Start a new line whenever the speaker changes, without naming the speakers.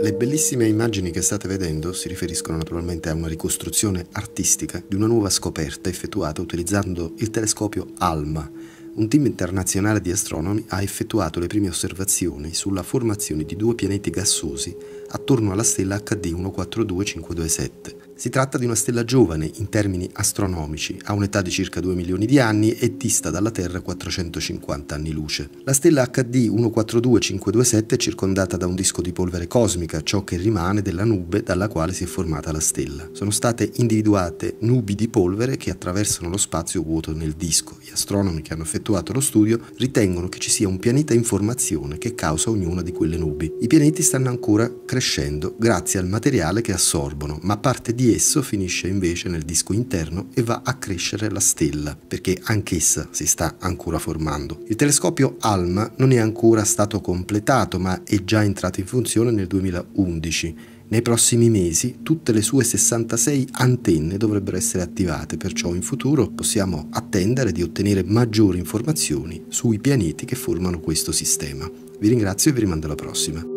Le bellissime immagini che state vedendo si riferiscono naturalmente a una ricostruzione artistica di una nuova scoperta effettuata utilizzando il telescopio ALMA. Un team internazionale di astronomi ha effettuato le prime osservazioni sulla formazione di due pianeti gassosi attorno alla stella HD 142527 si tratta di una stella giovane in termini astronomici, ha un'età di circa 2 milioni di anni e dista dalla Terra 450 anni luce. La stella HD 142527 è circondata da un disco di polvere cosmica, ciò che rimane della nube dalla quale si è formata la stella. Sono state individuate nubi di polvere che attraversano lo spazio vuoto nel disco. Gli astronomi che hanno effettuato lo studio ritengono che ci sia un pianeta in formazione che causa ognuna di quelle nubi. I pianeti stanno ancora crescendo grazie al materiale che assorbono, ma parte di esso finisce invece nel disco interno e va a crescere la stella, perché anch'essa si sta ancora formando. Il telescopio ALMA non è ancora stato completato, ma è già entrato in funzione nel 2011 nei prossimi mesi tutte le sue 66 antenne dovrebbero essere attivate, perciò in futuro possiamo attendere di ottenere maggiori informazioni sui pianeti che formano questo sistema. Vi ringrazio e vi rimando alla prossima.